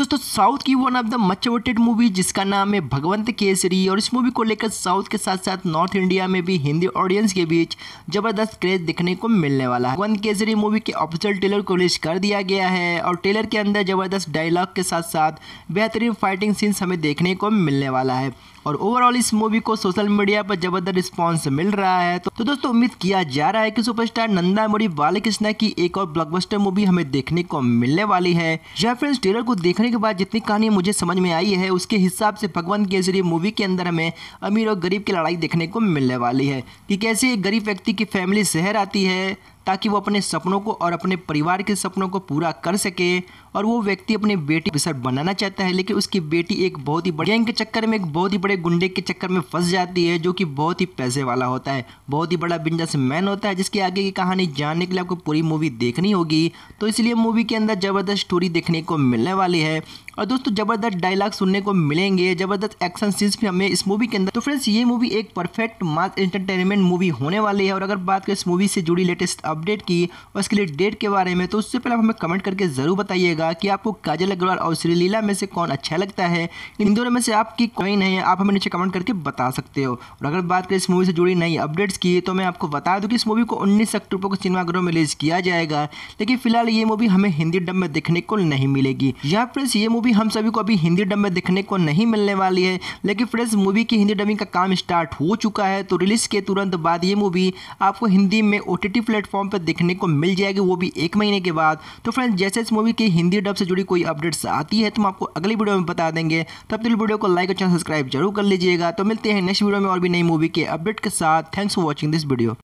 दोस्तों साउथ की one of the much awaited movie जिसका नाम है भगवंत केसरी और इस मूवी को लेकर साउथ के साथ साथ नॉर्थ इंडिया में भी हिंदी ऑडियंस के बीच जबरदस्त क्रेज देखने को मिलने वाला है भगवंत केसरी मूवी के ऑफिशियल ट्रेलर को रिलीज कर दिया गया है और ट्रेलर के अंदर जबरदस्त डायलॉग के साथ साथ बेहतरीन फाइटिंग सीन्स हमें देखने को मिलने वाला है और ओवरऑल इस मूवी को सोशल मीडिया पर जबरदस्त रिस्पॉन्स मिल रहा है तो, तो, दोस्तों उम्मीद किया जा रहा है कि सुपरस्टार नंदा मुरी बालकृष्णा की एक और ब्लॉकबस्टर मूवी हमें देखने को मिलने वाली है या फिर ट्रेलर को देखने देखने के बाद जितनी कहानी मुझे समझ में आई है उसके हिसाब से भगवान केसरी मूवी के अंदर हमें अमीर और गरीब की लड़ाई देखने को मिलने वाली है कि कैसे एक गरीब व्यक्ति की फैमिली शहर आती है ताकि वो अपने सपनों को और अपने परिवार के सपनों को पूरा कर सके और वो व्यक्ति अपनी बेटी ऑफिसर बनाना चाहता है लेकिन उसकी बेटी एक बहुत ही बड़े गैंग के चक्कर में एक बहुत ही बड़े गुंडे के चक्कर में फंस जाती है जो कि बहुत ही पैसे वाला होता है बहुत ही बड़ा मैन होता है जिसकी आगे की कहानी जानने के लिए आपको पूरी मूवी देखनी होगी तो इसलिए मूवी के अंदर ज़बरदस्त स्टोरी देखने को मिलने वाली है और दोस्तों ज़बरदस्त डायलॉग सुनने को मिलेंगे ज़बरदस्त एक्शन सीन्स भी हमें इस मूवी के अंदर तो फ्रेंड्स ये मूवी एक परफेक्ट मास एंटरटेनमेंट मूवी होने वाली है और अगर बात करें इस मूवी से जुड़ी लेटेस्ट अपडेट की और इसके लिए डेट के बारे में तो उससे पहले आप हमें कमेंट करके ज़रूर बताइएगा कि आपको काजल अग्रवाल और श्रीलीला में से कौन अच्छा लगता है इन दोनों में से आपकी नहीं है आप हमें नीचे कमेंट करके बता सकते हो और अगर बात करें इस मूवी से जुड़ी नई अपडेट्स की तो मैं आपको बता दूँ कि इस मूवी को उन्नीस अक्टूबर को सिनेमाघरों में रिलीज किया जाएगा लेकिन फिलहाल ये मूवी हमें हिंदी डब में देखने को नहीं मिलेगी यहाँ फ्रेंड्स ये मूवी मूवी हम सभी को अभी हिंदी डब में देखने को नहीं मिलने वाली है लेकिन फ्रेंड्स मूवी की हिंदी डबिंग का काम स्टार्ट हो चुका है तो रिलीज के तुरंत बाद ये मूवी आपको हिंदी में ओ टी प्लेटफॉर्म पर देखने को मिल जाएगी वो भी एक महीने के बाद तो फ्रेंड्स जैसे इस मूवी की हिंदी डब से जुड़ी कोई अपडेट्स आती है तो हम आपको अगली वीडियो में बता देंगे तब तक वीडियो को लाइक और चैनल सब्सक्राइब जरूर कर लीजिएगा तो मिलते हैं नेक्स्ट वीडियो में और भी नई मूवी के अपडेट के साथ thanks for watching this video